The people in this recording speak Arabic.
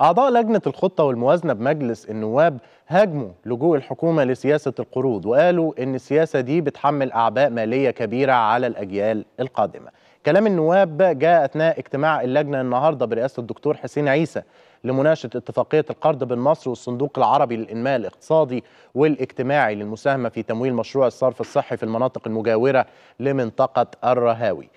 أعضاء لجنة الخطة والموازنة بمجلس النواب هاجموا لجوء الحكومة لسياسة القروض وقالوا إن السياسة دي بتحمل أعباء مالية كبيرة على الأجيال القادمة كلام النواب جاء أثناء اجتماع اللجنة النهاردة برئاسة الدكتور حسين عيسى لمناقشة اتفاقية القرض بين مصر والصندوق العربي للإنماء الاقتصادي والاجتماعي للمساهمة في تمويل مشروع الصرف الصحي في المناطق المجاورة لمنطقة الرهاوي